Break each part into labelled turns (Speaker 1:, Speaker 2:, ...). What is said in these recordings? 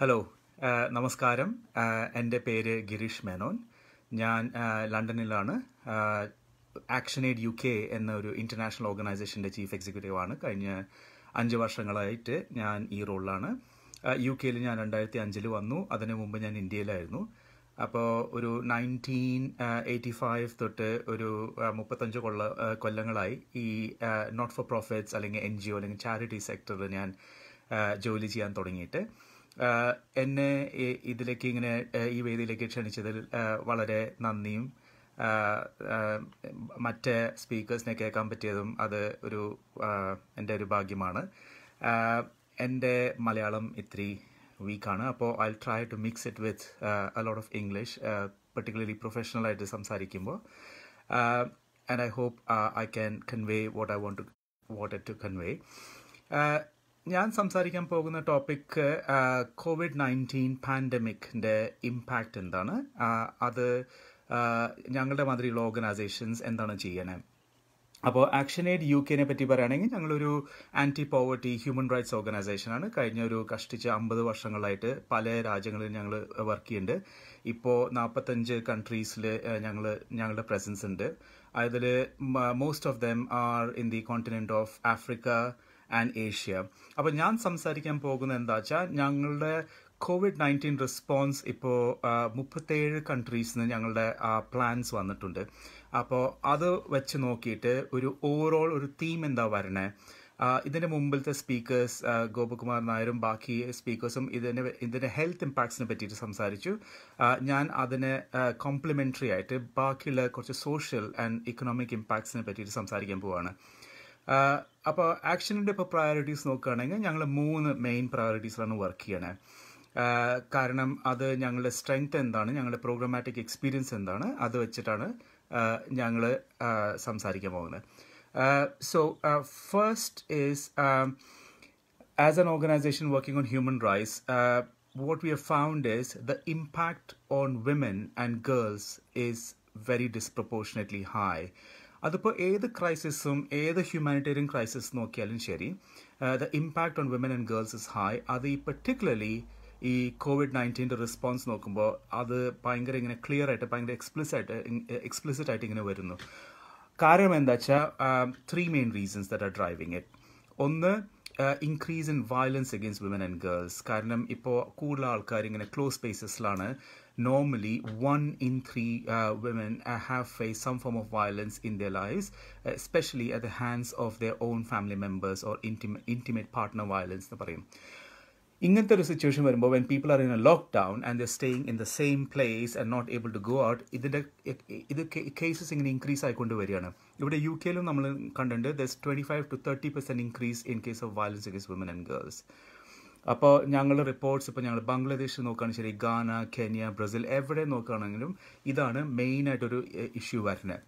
Speaker 1: Hello uh, നമസ്കാരം uh, എൻ്റെ പേര് ഗിരീഷ് മേനോൻ ഞാൻ uh, ലണ്ടനിലാണ് ആക്ഷൻ എയ്ഡ് യു കെ എന്ന ഒരു ഇൻ്റർനാഷണൽ ഓർഗനൈസേഷൻ്റെ ചീഫ് എക്സിക്യൂട്ടീവ് ആണ് കഴിഞ്ഞ അഞ്ച് വർഷങ്ങളായിട്ട് ഞാൻ ഈ റോളിലാണ് യു കെയിൽ ഞാൻ രണ്ടായിരത്തി അഞ്ചിൽ വന്നു അതിനു മുമ്പ് ഞാൻ ഇന്ത്യയിലായിരുന്നു അപ്പോൾ ഒരു നയൻറ്റീൻ എയ്റ്റി ഫൈവ് തൊട്ട് ഒരു മുപ്പത്തഞ്ച് കൊള്ള കൊല്ലങ്ങളായി ഈ നോട്ട് ഫോർ പ്രോഫിറ്റ്സ് അല്ലെങ്കിൽ എൻ ജി ഒ അല്ലെങ്കിൽ ചാരിറ്റി സെക്ടറിൽ ഞാൻ ജോലി ചെയ്യാൻ തുടങ്ങിയിട്ട് എന്നെ ഇതിലേക്ക് ഇങ്ങനെ ഈ വേദിയിലേക്ക് ക്ഷണിച്ചതിൽ വളരെ നന്ദിയും മറ്റ് സ്പീക്കേഴ്സിനെ കേൾക്കാൻ പറ്റിയതും അത് ഒരു എൻ്റെ ഒരു ഭാഗ്യമാണ് എൻ്റെ മലയാളം ഇത്തിരി വീക്കാണ് അപ്പോൾ I try to mix it with a lot of English particularly പ്രൊഫഷണലായിട്ട് സംസാരിക്കുമ്പോൾ and I hope I can convey what I want to what to convey ഞാൻ സംസാരിക്കാൻ പോകുന്ന ടോപ്പിക് കോവിഡ് നയൻറ്റീൻ പാൻഡമിക്കിൻ്റെ ഇമ്പാക്റ്റ് എന്താണ് അത് ഞങ്ങളുടെ മാതിരിയുള്ള ഓർഗനൈസേഷൻസ് എന്താണ് ചെയ്യണേ അപ്പോൾ ആക്ഷൻ എയ്ഡ് യു കെനെ പറ്റി പറയുകയാണെങ്കിൽ ഞങ്ങളൊരു ആൻറ്റി പോവർട്ടി ഹ്യൂമൻ റൈറ്റ്സ് ഓർഗനൈസേഷനാണ് കഴിഞ്ഞ ഒരു കഷ്ടിച്ച് അമ്പത് വർഷങ്ങളായിട്ട് പല രാജ്യങ്ങളിൽ ഞങ്ങൾ വർക്ക് ചെയ്യുന്നുണ്ട് ഇപ്പോൾ നാൽപ്പത്തഞ്ച് കൺട്രീസിൽ ഞങ്ങൾ ഞങ്ങളുടെ പ്രസൻസ് ഉണ്ട് അതിൽ most of them are in the continent of Africa and Asia അപ്പൊ ഞാൻ സംസാരിക്കാൻ പോകുന്നത് എന്താ വെച്ചാൽ ഞങ്ങളുടെ കോവിഡ് നയൻറ്റീൻ റെസ്പോൺസ് ഇപ്പോൾ മുപ്പത്തേഴ് കൺട്രീസിൽ നിന്ന് ഞങ്ങളുടെ പ്ലാൻസ് വന്നിട്ടുണ്ട് അപ്പോൾ അത് വെച്ച് നോക്കിയിട്ട് ഒരു ഓവറോൾ ഒരു തീം എന്താ വരണേ ഇതിന്റെ മുമ്പിലത്തെ സ്പീക്കേഴ്സ് ഗോപകുമാർ നായരും ബാക്കി സ്പീക്കേഴ്സും ഇതിന് ഇതിന്റെ ഹെൽത്ത് ഇമ്പാക്ട്സിനെ പറ്റിയിട്ട് സംസാരിച്ചു ഞാൻ അതിനെ കോംപ്ലിമെന്ററി ആയിട്ട് ബാക്കിയുള്ള കുറച്ച് സോഷ്യൽ ആൻഡ് ഇക്കണോമിക് ഇമ്പാക്ട്സിനെ പറ്റിയിട്ട് സംസാരിക്കാൻ പോവാണ് അപ്പോൾ ആക്ഷനിൻ്റെ ഇപ്പോൾ പ്രയോറിറ്റീസ് നോക്കുകയാണെങ്കിൽ ഞങ്ങൾ മൂന്ന് മെയിൻ പ്രയോറിറ്റീസിലാണ് വർക്ക് ചെയ്യണേ കാരണം അത് ഞങ്ങളുടെ സ്ട്രെങ്ത് എന്താണ് ഞങ്ങളുടെ പ്രോഗ്രമാറ്റിക് എക്സ്പീരിയൻസ് എന്താണ് അത് വെച്ചിട്ടാണ് ഞങ്ങൾ സംസാരിക്കാൻ പോകുന്നത് so first is as an organisation working on human rights what we have found is the impact on women and girls is very disproportionately high അതിപ്പോൾ ഏത് ക്രൈസിസും ഏത് ഹ്യൂമാനിറ്റേറിയൻ ക്രൈസിസ് നോക്കിയാലും ശരി the impact on women and girls is high അത് ഈ particularly ഈ Covid നയൻറ്റീൻ്റെ response നോക്കുമ്പോൾ അത് ഭയങ്കര ഇങ്ങനെ ക്ലിയർ ആയിട്ട് ഭയങ്കര എക്സ്പ്ലിസിറ്റ് എക്സ്പ്ലിസിറ്റ് ആയിട്ട് ഇങ്ങനെ വരുന്നു കാര്യം എന്താ വെച്ചാൽ three main reasons that are driving it ഒന്ന് Uh, increase in violence against women and girls. And girls കാരണം ഇപ്പോൾ in a close spaces, lana. normally one in three uh, women uh, have faced some form of violence in their lives, especially at the hands of their own family members or intimate, intimate partner violence. ഇങ്ങനത്തെ ഒരു situation വരുമ്പോൾ when people are in a lockdown and the staying in the same place and not able to go out ഇതിൻ്റെ ഇത് cases ഇങ്ങനെ increase ആയിക്കൊണ്ട് വരികയാണ് ഇവിടെ U കെയിലും നമ്മൾ കണ്ടിട്ടുണ്ട് this twenty five to thirty percent increase in case of violence against woman and girls അപ്പോൾ ഞങ്ങളുടെ റിപ്പോർട്ട്സ് ഇപ്പോൾ ഞങ്ങൾ ബംഗ്ലാദേശ് നോക്കുകയാണ് ശരി ഗാന കെനിയ ബ്രസീൽ എവിടെ നോക്കുകയാണെങ്കിലും ഇതാണ് മെയിനായിട്ടൊരു ഇഷ്യൂ വരുന്നത്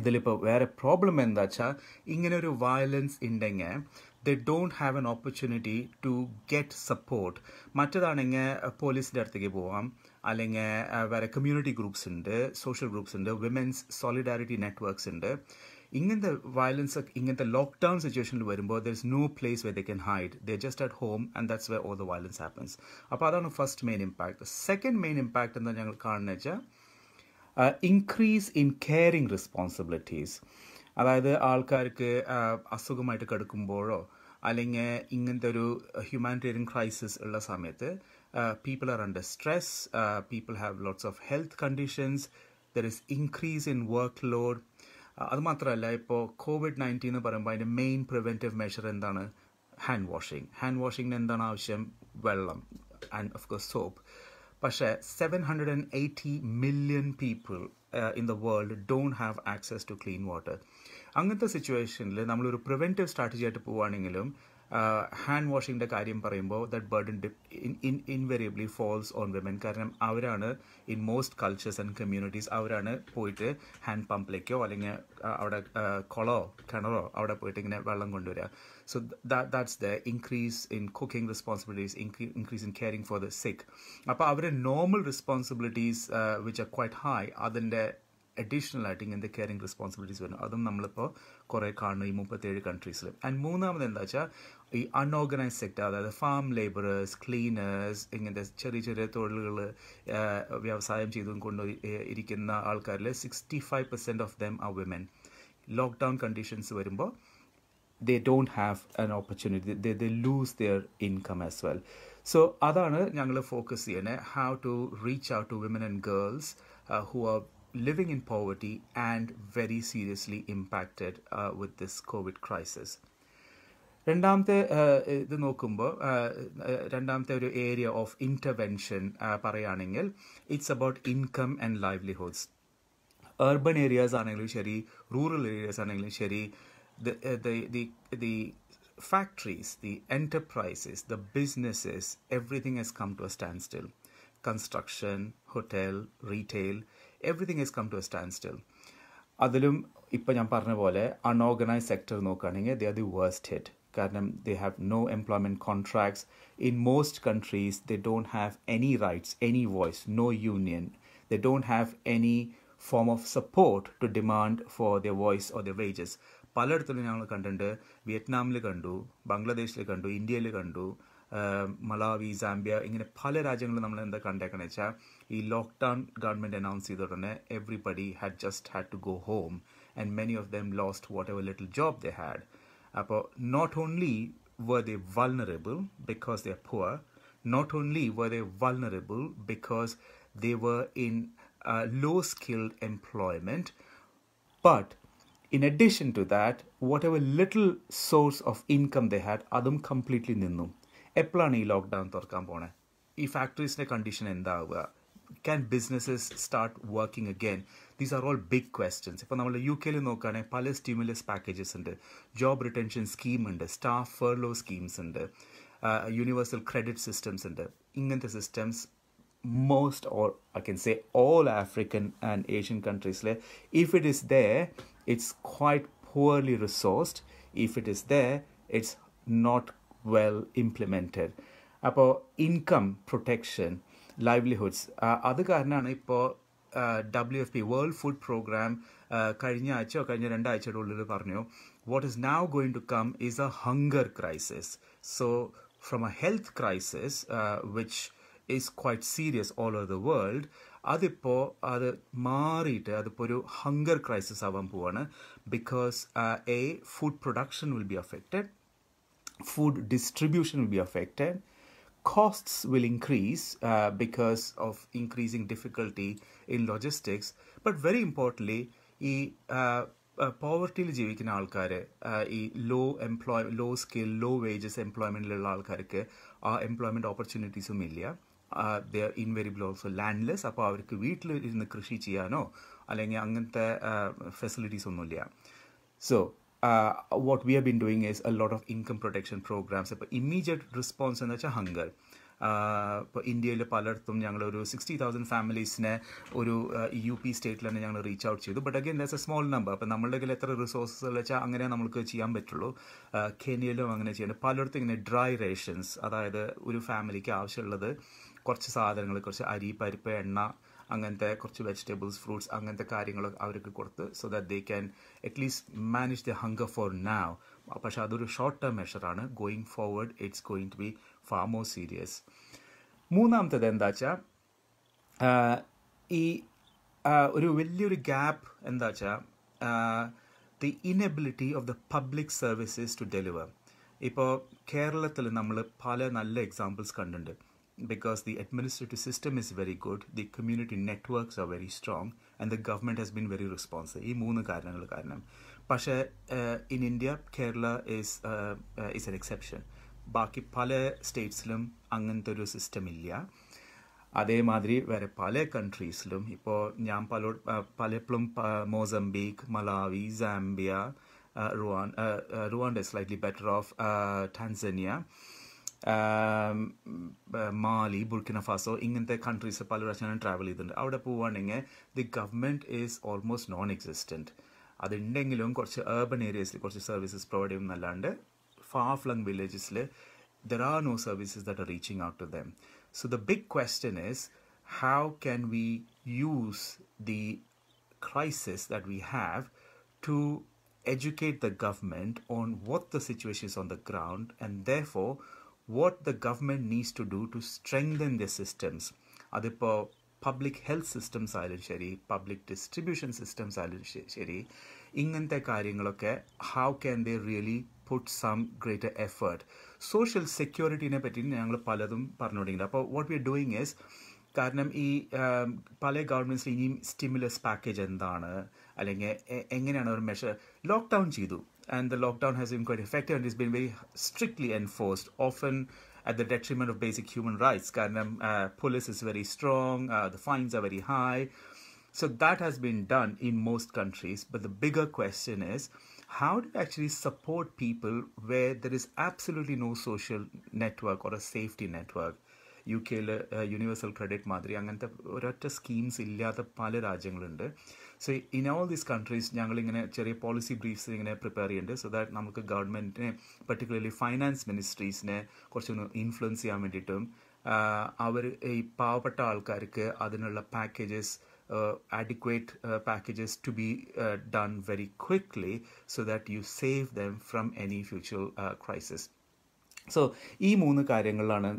Speaker 1: ഇതിലിപ്പോൾ വേറെ പ്രോബ്ലം എന്താ വെച്ചാൽ ഇങ്ങനെ ഒരു വയലൻസ് ഉണ്ടെങ്കിൽ the don't have an opportunity to get support മറ്റതാണെങ്കിൽ പോലീസിൻ്റെ അടുത്തേക്ക് പോവാം അല്ലെങ്കിൽ വേറെ കമ്മ്യൂണിറ്റി ഗ്രൂപ്പ്സ് ഉണ്ട് സോഷ്യൽ ഗ്രൂപ്പ്സ് ഉണ്ട് വിമൻസ് സോളിഡാരിറ്റി നെറ്റ്വർക്ക്സ് ഉണ്ട് ഇങ്ങനത്തെ വയലൻസ് ഇങ്ങനത്തെ ലോക്ക്ഡൗൺ സിറ്റുവേഷനിൽ വരുമ്പോൾ there is no place where they can hide the just at home and that's where all the violence happens അപ്പോൾ അതാണ് first main impact second main impact എന്താ ഞങ്ങൾ കാണുന്നത് വെച്ചാൽ ഇൻക്രീസ് ഇൻ കെയറിങ് റെസ്പോൺസിബിലിറ്റീസ് അതായത് ആൾക്കാർക്ക് അസുഖമായിട്ട് കിടക്കുമ്പോഴോ അല്ലെങ്കിൽ ഇങ്ങനത്തെ ഒരു ഹ്യൂമാനിറ്റേറിയൻ ക്രൈസിസ് ഉള്ള സമയത്ത് people are under stress people have lots of health conditions there is increase in work load അതുമാത്രമല്ല ഇപ്പോൾ കോവിഡ് നയൻറ്റീൻ എന്ന് പറയുമ്പോൾ അതിൻ്റെ മെയിൻ പ്രിവെൻറ്റീവ് മെഷർ എന്താണ് ഹാൻഡ് വാഷിംഗ് ഹാൻഡ് വാഷിങ്ങിന് എന്താണ് ആവശ്യം വെള്ളം ആൻഡ് ഓഫ് കോഴ്സ് സോപ്പ് പക്ഷേ seven hundred and eighty million people in the world don't have access to clean water അങ്ങനത്തെ സിറ്റുവേഷനിൽ നമ്മളൊരു പ്രിവെൻറ്റീവ് സ്ട്രാറ്റജി ആയിട്ട് പോവുകയാണെങ്കിലും ഹാൻഡ് വാഷിങ്ങിൻ്റെ കാര്യം പറയുമ്പോൾ that burden in invariably falls on women കാരണം അവരാണ് in most cultures and communities അവരാണ് പോയിട്ട് ഹാൻഡ് പമ്പിലേക്കോ അല്ലെങ്കിൽ അവിടെ കുളമോ കിണറോ അവിടെ പോയിട്ട് ഇങ്ങനെ വെള്ളം കൊണ്ടുവരിക so that's the increase in cooking responsibilities increase in caring for the sick അപ്പോൾ അവരുടെ normal responsibilities which are quite high അതിൻ്റെ അഡീഷണൽ ആയിട്ട് ഇങ്ങനത്തെ കെയറിങ് റെസ്പോൺസിബിലിറ്റീസ് വരുന്നു അതും നമ്മളിപ്പോൾ കുറേ കാണുന്നു ഈ മുപ്പത്തേഴ് കൺട്രീസിൽ ആൻഡ് മൂന്നാമത് എന്താ വെച്ചാൽ ഈ അൺഓർഗനൈസ് സെക്ടർ അതായത് ഫാം ലേബറേഴ്സ് ക്ലീനേഴ്സ് ഇങ്ങനത്തെ ചെറിയ ചെറിയ തൊഴിലുകൾ വ്യവസായം ചെയ്തും കൊണ്ട് ഇരിക്കുന്ന ആൾക്കാരിൽ sixty five percent of them ആ വിമൻ ലോക്ക്ഡൗൺ കണ്ടീഷൻസ് വരുമ്പോൾ they don't have an opportunity they the lose their income as well so അതാണ് ഞങ്ങൾ ഫോക്കസ് ചെയ്യണേ have to reach out to women and girls who are living in poverty and very seriously impacted uh, with this covid crisis രണ്ടാമത്തെ uh, ഇത് നോക്കുമ്പോൾ uh, uh, രണ്ടാമത്തെ ഒരു area of intervention പറയുകയാണെങ്കിൽ it's about income and livelihoods urban areas ആണെങ്കിലും ശരി rural areas ആണെങ്കിലും ശരി the factories, the enterprises, the businesses, everything has come to a standstill. Construction, hotel, retail, everything is come to a standstill അതിലും ഇപ്പോൾ ഞാൻ പറഞ്ഞ പോലെ unorganise sector നോക്കുകയാണെങ്കിൽ they are the worst hit കാരണം they have no employment contracts in most countries they don't have any rights any voice no union they don't have any form of support to demand for the voice or the wages പലയിടത്തും ഞങ്ങൾ കണ്ടിട്ടുണ്ട് വിയറ്റ്നാമിൽ കണ്ടു ബംഗ്ലാദേശിൽ കണ്ടു ഇന്ത്യയിൽ കണ്ടു Malawi Zambia ഇങ്ങനെ പല രാജ്യങ്ങളും നമ്മൾ എന്താ കണ്ടേക്കണെന്ന് വെച്ചാൽ he lockdown government announced everybody had just had to go home and many of them lost whatever little job they had. Not only were they vulnerable because they're poor, not only were they vulnerable because they were in low skilled employment, but in addition to that, whatever little source of income they had, adam completely didn't ninnu. Eppalani lockdown thorkam pone. E factories ne condition endaavu can businesses start working again these are all big questions ipo nammal uk il nokkane pala stimulus packages undu job retention scheme undu staff furlough schemes undu universal credit systems undu ingante systems most or i can say all african and asian countries le if it is there it's quite poorly resourced if it is there it's not well implemented അപ്പോൾ income protection livelihoods അത് കാരണമാണ് ഇപ്പോൾ W F P world food programme കഴിഞ്ഞ ആഴ്ചയോ കഴിഞ്ഞ രണ്ടാഴ്ചയുടെ ഉള്ളിൽ പറഞ്ഞു what is now going to come is a hunger crisis so from a health crisis which is quite serious all over the world അതിപ്പോൾ അത് മാറിയിട്ട് അതിപ്പോൾ ഒരു ഹങ്കർ ക്രൈസിസ് ആവാൻ പോവാണ് because a food production will be affected food distribution will be affected costs will increase uh, because of increasing difficulty in logistics. But very importantly, e, uh, uh, poverty le jivikina low employ low skill, low wages employment le aalkaareke, uh, employment opportunities so illia. they are invariably also landless. Appa avarikku in the krishi chiyano, alenge angantha uh, facilities onnu So, uh, what we have been doing is a lot of income protection programmes ഇപ്പോൾ immediate response എന്ന് വെച്ചാൽ hunger uh, ഇപ്പോൾ ഇന്ത്യയിൽ പലയിടത്തും ഞങ്ങളൊരു sixty thousand ഫാമിലീസിനെ ഒരു U P സ്റ്റേറ്റിൽ തന്നെ ഞങ്ങൾ റീച്ച് ഔട്ട് ചെയ്തു but again that's a small number അപ്പോൾ നമ്മളുടെ കയ്യിൽ എത്ര റിസോഴ്സസ് വെച്ചാൽ അങ്ങനെ നമുക്ക് ചെയ്യാൻ പറ്റുള്ളൂ കെനിയയിലും uh, അങ്ങനെ ചെയ്യുന്നത് പലയിടത്തും ഇങ്ങനെ ഡ്രൈ റേഷൻസ് അതായത് ഒരു ഫാമിലിക്ക് ആവശ്യമുള്ളത് കുറച്ച് സാധനങ്ങൾ കുറച്ച് അരി പരിപ്പ് എണ്ണ അങ്ങനത്തെ കുറച്ച് വെജിറ്റബിൾസ് ഫ്രൂട്ട്സ് അങ്ങനത്തെ കാര്യങ്ങളൊക്കെ അവർക്ക് കൊടുത്ത് so that they can at least manage the hunger for now പക്ഷേ അതൊരു ഷോർട്ട് ടേം മെഷറാണ് going forward it's going to be far more serious മൂന്നാമത്തത് എന്താ വെച്ചാൽ ഈ ഒരു വലിയൊരു ഗ്യാപ്പ് എന്താ വെച്ചാൽ the inability of the public services to deliver ഇപ്പോൾ കേരളത്തിൽ നമ്മൾ പല നല്ല എക്സാമ്പിൾസ് കണ്ടിട്ടുണ്ട് because the administrative system is very good, the community networks are very strong, and the government has been very responsive. ഈ മൂന്ന് കാരണങ്ങൾ കാരണം പക്ഷേ in India Kerala is is an exception ബാക്കി പല സ്റ്റേറ്റ്സിലും അങ്ങനത്തെ ഒരു സിസ്റ്റം ഇല്ല അതേമാതിരി വേറെ പല കൺട്രീസിലും ഇപ്പോൾ ഞാൻ പല പലപ്പോഴും മോസംബീക്ക് മലാവി സാംബിയ റുവാൻ Rwanda slightly better off Tanzania um, uh, Mali, Burkina Faso, ingante countries pal rashana travel idund. Avada povaninge the government is almost non existent. Adu undengilum korche urban areas le korche services provide cheyunnallande far flung villages le there are no services that are reaching out to them. So the big question is how can we use the crisis that we have to educate the government on what the situation is on the ground and therefore what the government needs to do to strengthen their systems അതിപ്പോൾ public health systems ആയാലും ശരി public distribution systems ആയാലും ശരി ഇങ്ങനത്തെ കാര്യങ്ങളൊക്കെ how can they really put some greater effort social സെക്യൂരിറ്റിനെ പറ്റി ഞങ്ങൾ പലതും പറഞ്ഞു പറഞ്ഞുകൊണ്ടിരിക്കുന്നത് അപ്പോൾ what we are doing is കാരണം ഈ പല ഗവൺമെൻറ്റ്സിൽ ഇനിയും സ്റ്റിമുലസ് പാക്കേജ് എന്താണ് അല്ലെങ്കിൽ എങ്ങനെയാണ് ഒരു മെഷർ ലോക്ക്ഡൗൺ ചെയ്തു and the lockdown has been quite effective and it's been very strictly enforced, often at the detriment of basic human rights. Karnam uh, police is very strong, uh, the fines are very high. So that has been done in most countries. But the bigger question is how do you actually support people where there is absolutely no social network or a safety network? U കെയിൽ universal credit മാതിരി അങ്ങനത്തെ ഒരൊറ്റ schemes ഇല്ലാത്ത പല രാജ്യങ്ങളുണ്ട് so in all these countries ഞങ്ങളിങ്ങനെ ചെറിയ policy briefs ഇങ്ങനെ പ്രിപ്പയർ ചെയ്യുന്നുണ്ട് സോ ദാറ്റ് നമുക്ക് ഗവൺമെൻറ്റിനെ പെർട്ടിക്കുലർലി ഫൈനാൻസ് മിനിസ്ട്രീസിനെ കുറച്ചൊന്ന് ഇൻഫ്ലുവൻസ് ചെയ്യാൻ വേണ്ടിയിട്ടും അവർ ഈ പാവപ്പെട്ട ആൾക്കാർക്ക് അതിനുള്ള packages adequate packages to be done very quickly so that you save them from any future crisis so ഈ മൂന്ന് കാര്യങ്ങളിലാണ്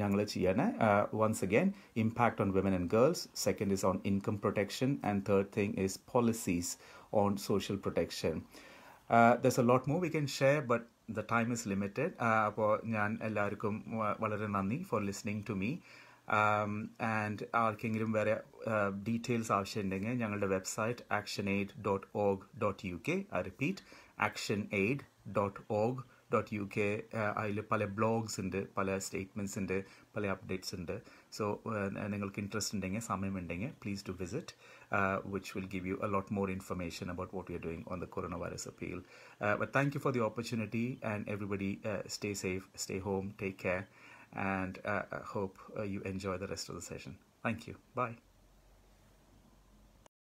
Speaker 1: ഞങ്ങൾ ചെയ്യുന്നത് once again impact on women and girls second is on income protection and third thing is policies on social protection there's a lot more we can share but the time is limited അപ്പോൾ ഞാൻ എല്ലാവർക്കും വളരെ നന്ദി for listening to me and ആർക്കെങ്കിലും വേറെ details ആവശ്യമുണ്ടെങ്കിൽ ഞങ്ങളുടെ website action aid dot org dot U K repeat action aid dot org dot U K അതിൽ പല ബ്ലോഗ്സ് ഉണ്ട് പല സ്റ്റേറ്റ്മെൻറ്റ്സ് ഉണ്ട് പല അപ്ഡേറ്റ്സ് ഉണ്ട് സോ നിങ്ങൾക്ക് ഇൻട്രസ്റ്റ് ഉണ്ടെങ്കിൽ സമയമുണ്ടെങ്കിൽ please to visit which will give you a lot more information about what you are doing on the corona virus appeal but thank you for the opportunity and everybody stay safe stay home take care and hope you enjoy the rest of the session thank you by